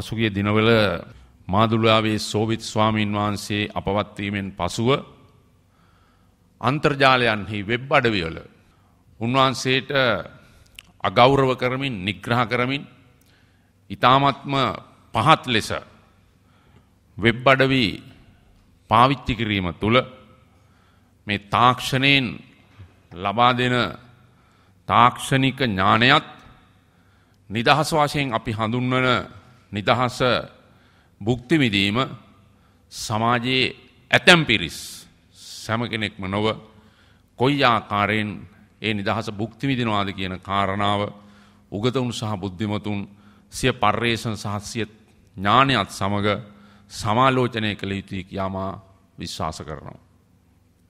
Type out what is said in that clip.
පසුගිය දිනවල මාදුලාවේ සෝවිත් ස්වාමීන් වහන්සේ අපවත්වීමෙන් පසුව අන්තර්ජාලයන්හි වෙබ් අඩවිවල උන්වහන්සේට අගෞරව කරමින් නිග්‍රහ කරමින් ඊ타මත්ම පහත් ලෙස වෙබ් අඩවි පාවිච්චි කිරීම තුළ මේ තාක්ෂණයෙන් ලබා දෙන තාක්ෂණික ඥානයත් නිදහස් වශයෙන් අපි හඳුන්වන නිදහස භුක්තිවිදීම සමාජයේ ඇතැම් පිරිස් සැම කෙනෙක්ම නොව කොයි ආකාරයෙන් ඒ නිදහස භුක්තිවිදිනවාද කියන කාරණාව උගතවුන් සහ බුද්ධිමතුන් සිය පර්යේෂණ සහස්සිය ඥානයත් සමඟ සමාලෝචනය කළ යුතුයි කියාමා විශ්වාස කරනවා.